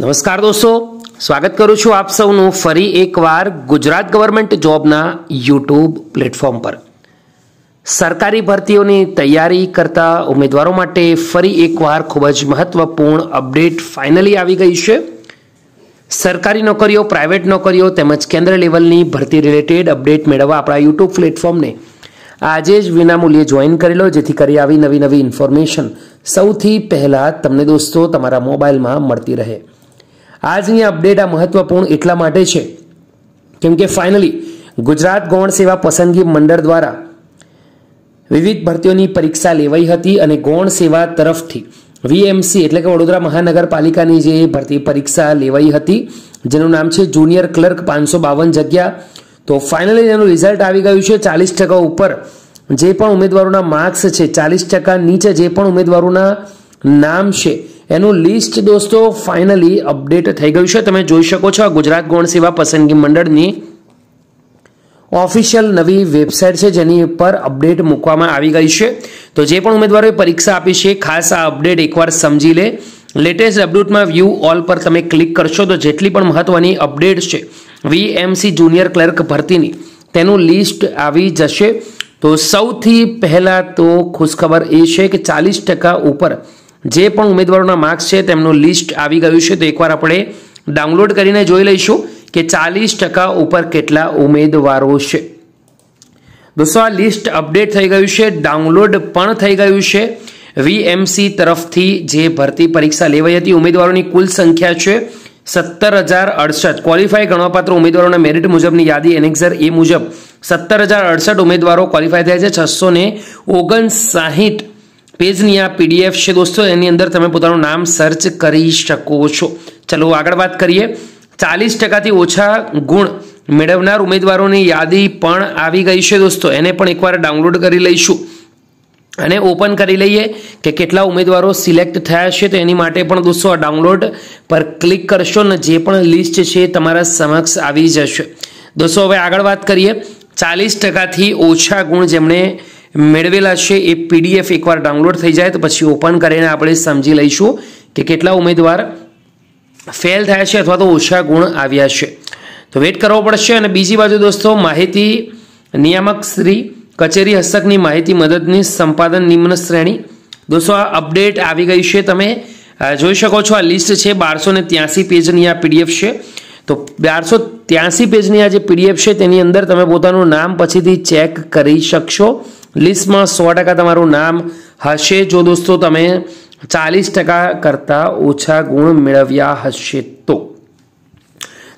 નમસ્કાર દોસ્તો સ્વાગત કરું છું આપ સૌનું ફરી એકવાર ગુજરાત ગવર્મેન્ટ જોબના યુટ્યુબ પ્લેટફોર્મ પર સરકારી ભરતીઓની તૈયારી કરતા ઉમેદવારો માટે ફરી એકવાર ખૂબ જ મહત્વપૂર્ણ અપડેટ ફાઇનલી આવી ગઈ છે સરકારી નોકરીઓ પ્રાઇવેટ નોકરીઓ તેમજ કેન્દ્ર લેવલની ભરતી રિલેટેડ અપડેટ મેળવવા આપણા યુટ્યુબ પ્લેટફોર્મને આજે જ વિનામૂલ્યે જોઈન કરી લો જેથી કરી આવી નવી નવી ઇન્ફોર્મેશન સૌથી પહેલાં તમને દોસ્તો તમારા મોબાઈલમાં મળતી રહે આજની અપડેટ આ મહત્વપૂર્ણ એટલા માટે છે કેમ કે ફાઇનલી ગુજરાત ગૌણ સેવા પસંદગી મંડળ દ્વારા વિવિધ ભરતીઓની પરીક્ષા લેવાઈ હતી અને ગૌણ સેવા તરફથી વીએમસી એટલે કે વડોદરા મહાનગરપાલિકાની જે ભરતી પરીક્ષા લેવાઈ હતી જેનું નામ છે જુનિયર ક્લર્ક પાંચસો બાવન જગ્યા તો ફાઇનલી એનું રિઝલ્ટ આવી ગયું છે ચાલીસ ટકા ઉપર જે પણ ઉમેદવારોના માર્ક્સ છે ચાલીસ ટકા નીચે જે પણ ઉમેદવારોના નામ છે એનું લિસ્ટ દોસ્તો ફાઇનલી અપડેટ થઈ ગયું છે તમે જોઈ શકો છો ગુજરાત ગૌણ સેવા પસંદગી મંડળની ઓફિશિયલ નવી વેબસાઇટ છે જેની ઉપર અપડેટ મૂકવામાં આવી ગઈ છે તો જે પણ ઉમેદવારોએ પરીક્ષા આપી છે ખાસ આ અપડેટ એકવાર સમજી લે લેટેસ્ટ અપડેટમાં વ્યૂ ઓલ પર તમે ક્લિક કરશો તો જેટલી પણ મહત્વની અપડેટ છે વીએમસી જુનિયર ક્લર્ક ભરતીની તેનું લિસ્ટ આવી જશે તો સૌથી પહેલાં તો ખુશખબર એ છે કે ચાલીસ ટકા ઉપર જે પણ ઉમેદવારોના માર્ક્સ છે તેમનું લિસ્ટ આવી ગયું છે તો એકવાર આપણે ડાઉનલોડ કરીને જોઈ લઈશું કે ચાલીસ ટકા ઉપર કેટલા ઉમેદવારો છે દોસ્તો આ લિસ્ટ અપડેટ થઈ ગયું છે ડાઉનલોડ પણ થઈ ગયું છે વીએમસી તરફથી જે ભરતી પરીક્ષા લેવાઈ હતી ઉમેદવારોની કુલ સંખ્યા છે સત્તર હજાર અડસઠ ક્વોલિફાય ગણવાપાત્ર ઉમેદવારોના મેરિટ મુજબની યાદી એનેક્ઝર એ મુજબ સત્તર હજાર અડસઠ ઉમેદવારો ક્વોલિફાય થયા છે છસો ને ઓગણસાહીઠ પેજની આ પીડીએફ છે દોસ્તો એની અંદર તમે પોતાનું નામ સર્ચ કરી શકો છો ચાલો આગળ વાત કરીએ ચાલીસ ટકાથી ઓછા ગુણ મેળવનાર ઉમેદવારોની યાદી પણ આવી ગઈ છે દોસ્તો એને પણ એકવાર ડાઉનલોડ કરી લઈશું અને ઓપન કરી લઈએ કે કેટલા ઉમેદવારો સિલેક્ટ થયા છે તો એની માટે પણ દોસ્તો આ ડાઉનલોડ પર ક્લિક કરશો ને જે પણ લિસ્ટ છે તમારા સમક્ષ આવી જશે દોસ્તો હવે આગળ વાત કરીએ ચાલીસ ટકાથી ઓછા ગુણ જેમણે મેળવેલા છે એ પીડીએફ એકવાર ડાઉનલોડ થઈ જાય તો પછી ઓપન કરીને આપણે સમજી લઈશું કે કેટલા ઉમેદવાર ફેલ થયા છે અથવા તો ઓછા ગુણ આવ્યા છે તો વેટ કરવો પડશે અને બીજી બાજુ દોસ્તો માહિતી નિયામક શ્રી કચેરી હસ્તકની માહિતી મદદની સંપાદન નિમ્ન શ્રેણી દોસ્તો આ અપડેટ આવી ગઈ છે તમે જોઈ શકો છો આ લિસ્ટ છે બારસો ને ત્યાસી પેજની આ પીડીએફ છે તો બારસો ત્યાંસી પેજની આ જે પીડીએફ છે તેની અંદર તમે પોતાનું નામ પછીથી ચેક કરી શકશો લિસ્ટમાં સો ટકા તમારું નામ હશે જો દોસ્તો તમે ચાલીસ ટકા કરતાં ઓછા ગુણ મેળવ્યા હશે તો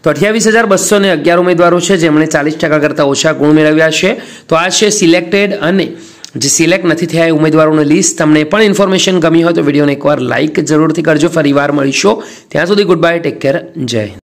તો અઠ્યાવીસ હજાર બસો ને અગિયાર ઉમેદવારો છે જેમણે ચાલીસ ટકા કરતાં ઓછા ગુણ મેળવ્યા છે તો આ છે સિલેક્ટેડ અને જે સિલેક્ટ નથી થયા એ ઉમેદવારોની લિસ્ટ તમને પણ ઇન્ફોર્મેશન ગમી હોય તો વિડીયોને એકવાર લાઇક જરૂરથી કરજો ફરીવાર મળીશું ત્યાં સુધી ગુડ બાય ટેક કેર જય